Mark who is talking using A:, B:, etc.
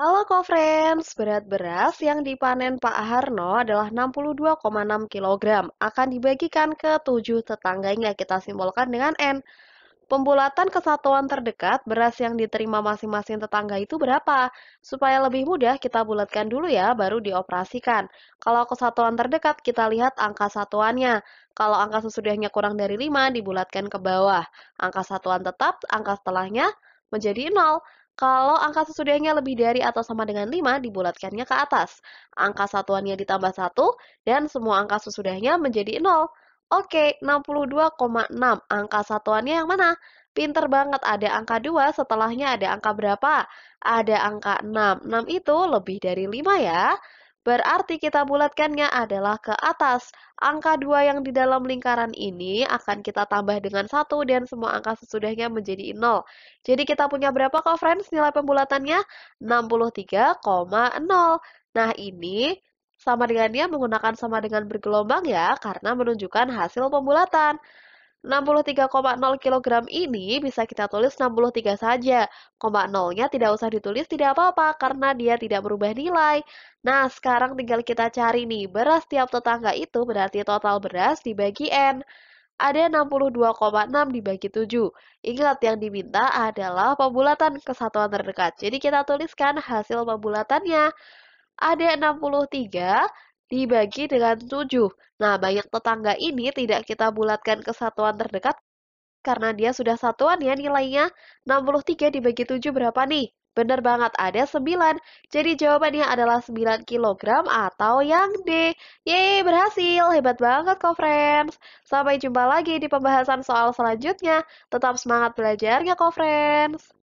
A: Halo co-friends, berat beras yang dipanen Pak Harno adalah 62,6 kg akan dibagikan ke tujuh tetangganya kita simbolkan dengan N. Pembulatan kesatuan terdekat beras yang diterima masing-masing tetangga itu berapa? Supaya lebih mudah kita bulatkan dulu ya, baru dioperasikan. Kalau kesatuan terdekat kita lihat angka satuannya. Kalau angka sesudahnya kurang dari 5 dibulatkan ke bawah. Angka satuan tetap, angka setelahnya menjadi 0. Kalau angka sesudahnya lebih dari atau sama dengan 5, dibulatkannya ke atas. Angka satuannya ditambah 1, dan semua angka sesudahnya menjadi 0. Oke, 62,6. Angka satuannya yang mana? Pinter banget, ada angka 2, setelahnya ada angka berapa? Ada angka 6. 6 itu lebih dari 5 ya. Berarti kita bulatkannya adalah ke atas. Angka 2 yang di dalam lingkaran ini akan kita tambah dengan 1 dan semua angka sesudahnya menjadi 0. Jadi kita punya berapa kok friends nilai pembulatannya? 63,0. Nah ini sama dengannya menggunakan sama dengan bergelombang ya karena menunjukkan hasil pembulatan. 63,0 kg ini bisa kita tulis 63 saja. Koma nolnya tidak usah ditulis tidak apa-apa karena dia tidak berubah nilai. Nah, sekarang tinggal kita cari nih, beras tiap tetangga itu berarti total beras dibagi N. Ada 62,6 dibagi 7. Ingat yang diminta adalah pembulatan kesatuan terdekat. Jadi kita tuliskan hasil pembulatannya. Ada 63 dibagi dengan 7. Nah, banyak tetangga ini tidak kita bulatkan ke satuan terdekat karena dia sudah satuan ya nilainya. 63 dibagi 7 berapa nih? Benar banget, ada 9. Jadi jawabannya adalah 9 kg atau yang D. Yeay, berhasil. Hebat banget kok, friends. Sampai jumpa lagi di pembahasan soal selanjutnya. Tetap semangat belajarnya kok, friends.